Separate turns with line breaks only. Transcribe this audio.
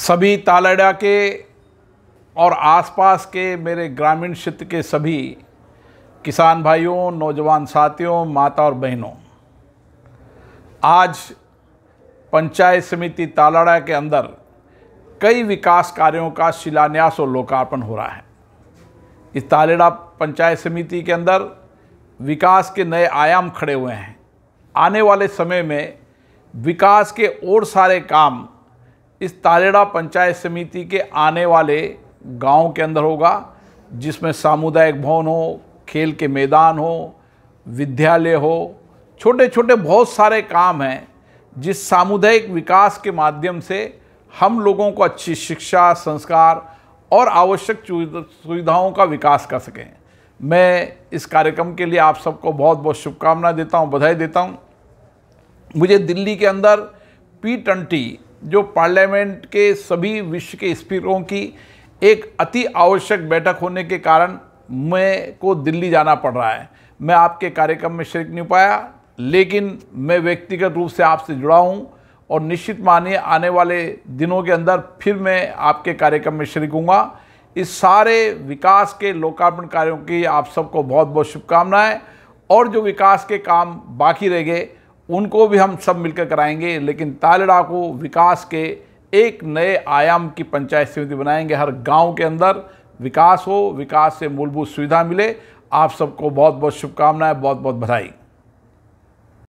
सभी तालाडा के और आसपास के मेरे ग्रामीण क्षेत्र के सभी किसान भाइयों नौजवान साथियों माता और बहनों आज पंचायत समिति तालाड़ा के अंदर कई विकास कार्यों का शिलान्यास और लोकार्पण हो रहा है इस तालेड़ा पंचायत समिति के अंदर विकास के नए आयाम खड़े हुए हैं आने वाले समय में विकास के और सारे काम इस तालेड़ा पंचायत समिति के आने वाले गांव के अंदर होगा जिसमें सामुदायिक भवन हो खेल के मैदान हो विद्यालय हो छोटे छोटे बहुत सारे काम हैं जिस सामुदायिक विकास के माध्यम से हम लोगों को अच्छी शिक्षा संस्कार और आवश्यक सुविधाओं का विकास कर सकें मैं इस कार्यक्रम के लिए आप सबको बहुत बहुत शुभकामना देता हूं बधाई देता हूं मुझे दिल्ली के अंदर पी ट्वेंटी जो पार्लियामेंट के सभी विश्व के स्पीकरों की एक अति आवश्यक बैठक होने के कारण मैं को दिल्ली जाना पड़ रहा है मैं आपके कार्यक्रम में शरीक नहीं पाया लेकिन मैं व्यक्तिगत रूप से आपसे जुड़ा हूँ और निश्चित मानिए आने वाले दिनों के अंदर फिर मैं आपके कार्यक्रम में शरीक हूँगा इस सारे विकास के लोकार्पण कार्यों की आप सबको बहुत बहुत शुभकामनाएं और जो विकास के काम बाकी रह गए उनको भी हम सब मिलकर कराएंगे लेकिन तालड़ा को विकास के एक नए आयाम की पंचायत समिति बनाएंगे हर गांव के अंदर विकास हो विकास से मूलभूत सुविधा मिले आप सबको बहुत बहुत शुभकामनाएं बहुत बहुत बधाई